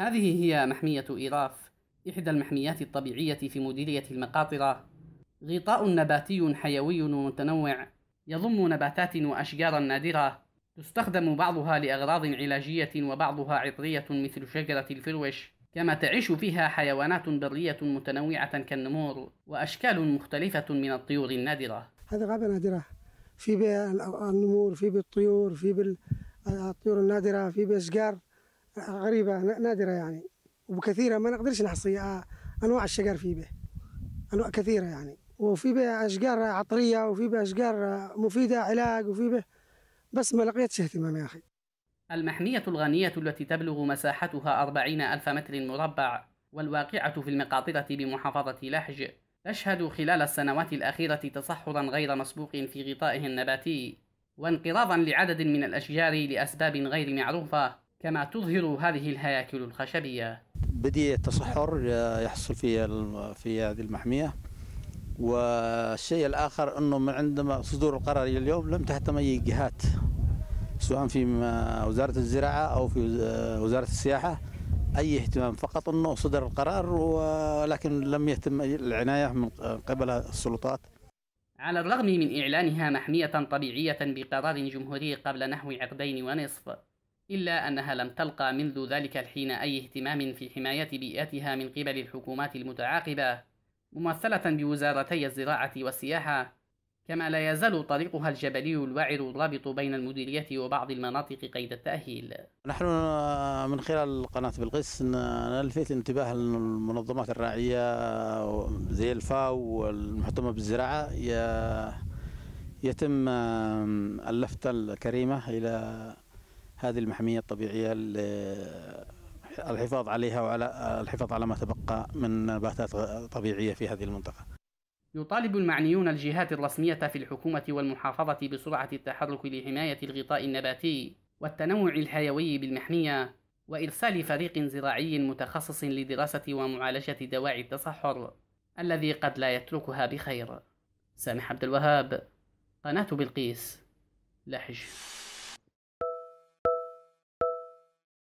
هذه هي محمية إيراف إحدى المحميات الطبيعية في مديرية المقاطرة غطاء نباتي حيوي متنوع يضم نباتات وأشجارا نادرة تستخدم بعضها لأغراض علاجية وبعضها عطرية مثل شجرة الفروش كما تعيش فيها حيوانات برية متنوعة كالنمور وأشكال مختلفة من الطيور النادرة هذه غابة نادرة في النمور في بالطيور في بالطيور النادرة في بأشجار غريبه نادره يعني وبكثيره ما نقدرش نحصيها آه، انواع الشجر في به انواع كثيره يعني وفي به اشجار عطريه وفي به اشجار مفيده علاج وفي به بس ما لقيتش اهتمام يا اخي المحمية الغنية التي تبلغ مساحتها أربعين ألف متر مربع والواقعة في المقاطرة بمحافظة لحج تشهد خلال السنوات الأخيرة تصحرا غير مسبوق في غطائه النباتي وانقراضا لعدد من الأشجار لأسباب غير معروفة كما تظهر هذه الهياكل الخشبية بدي التصحر آه، يحصل في في هذه المحمية والشيء الآخر أنه من عندما صدور القرار اليوم لم تهتم أي جهات سواء في وزارة الزراعة أو في آه، وزارة السياحة أي اهتمام فقط أنه صدر القرار ولكن لم يتم العناية من قبل السلطات على الرغم من إعلانها محمية طبيعية بقرار جمهوري قبل نحو عقدين ونصف إلا أنها لم تلقى منذ ذلك الحين أي اهتمام في حماية بيئتها من قبل الحكومات المتعاقبة ممثلة بوزارتي الزراعة والسياحة كما لا يزال طريقها الجبلي الوعر الرابط بين المديرية وبعض المناطق قيد التأهيل نحن آه، من خلال قناة بلقيس نلفت انتباه المنظمات الراعية زي الفاو والمحتمة بالزراعة يتم اللفتة الكريمة إلى هذه المحمية الطبيعية الحفاظ عليها وعلى الحفاظ على ما تبقى من نباتات طبيعية في هذه المنطقة يطالب المعنيون الجهات الرسمية في الحكومة والمحافظة بسرعة التحرك لحماية الغطاء النباتي والتنوع الحيوي بالمحمية وإرسال فريق زراعي متخصص لدراسة ومعالجة دواعي التصحر الذي قد لا يتركها بخير سامح عبد الوهاب قناة بلقيس لحج